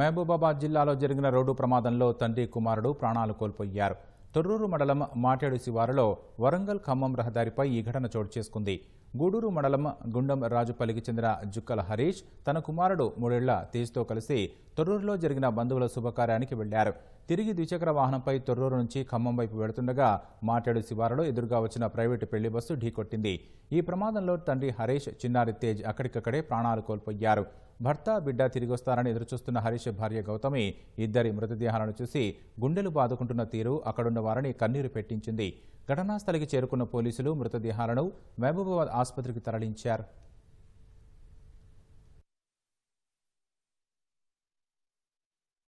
మహబూబాబాద్ జిల్లాలో జరిగిన రోడ్డు ప్రమాదంలో తండ్రి కుమారుడు ప్రాణాలు కోల్పోయారు తొర్రూరు మండలం మాటేడు శివారులో వరంగల్ ఖమ్మం రహదారిపై ఈ ఘటన చోటు చేసుకుంది గూడూరు మండలం గుండం రాజుపల్లికి చెందిన జుక్కల హరీష్ తన కుమారుడు మూడేళ్ల తేజ్తో కలిసి తొర్రూరులో జరిగిన బంధువుల శుభకార్యానికి వెళ్లారు తిరిగి ద్విచక్ర వాహనంపై తొర్రూరు నుంచి ఖమ్మం వైపు వెళుతుండగా మాట్లాడు శివారులో ఎదురుగా వచ్చిన ప్రైవేటు పెళ్లి బస్సు ఢీకొట్టింది ఈ ప్రమాదంలో తండ్రి హరీష్ చిన్నారి తేజ్ అక్కడికక్కడే ప్రాణాలు కోల్పోయారు భర్త బిడ్డ తిరిగొస్తారని ఎదురుచూస్తున్న హరీష్ భార్య గౌతమి ఇద్దరి మృతదేహాలను చూసి గుండెలు బాదుకుంటున్న తీరు అక్కడున్న వారిని కన్నీరు పెట్టించింది ఘటనాస్థలికి చేరుకున్న పోలీసులు మృతదేహాలను మహబూబాబాద్ ఆసుపత్రికి తరలించారు